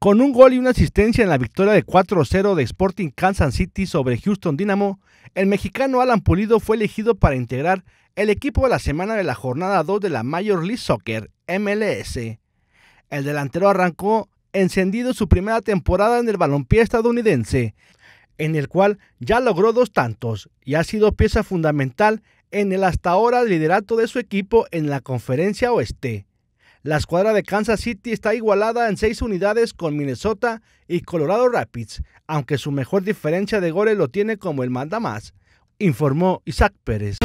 Con un gol y una asistencia en la victoria de 4-0 de Sporting Kansas City sobre Houston Dynamo, el mexicano Alan Pulido fue elegido para integrar el equipo de la semana de la jornada 2 de la Major League Soccer, MLS. El delantero arrancó encendido su primera temporada en el balompié estadounidense, en el cual ya logró dos tantos y ha sido pieza fundamental en el hasta ahora liderato de su equipo en la conferencia oeste. La escuadra de Kansas City está igualada en seis unidades con Minnesota y Colorado Rapids, aunque su mejor diferencia de goles lo tiene como el manda más, informó Isaac Pérez.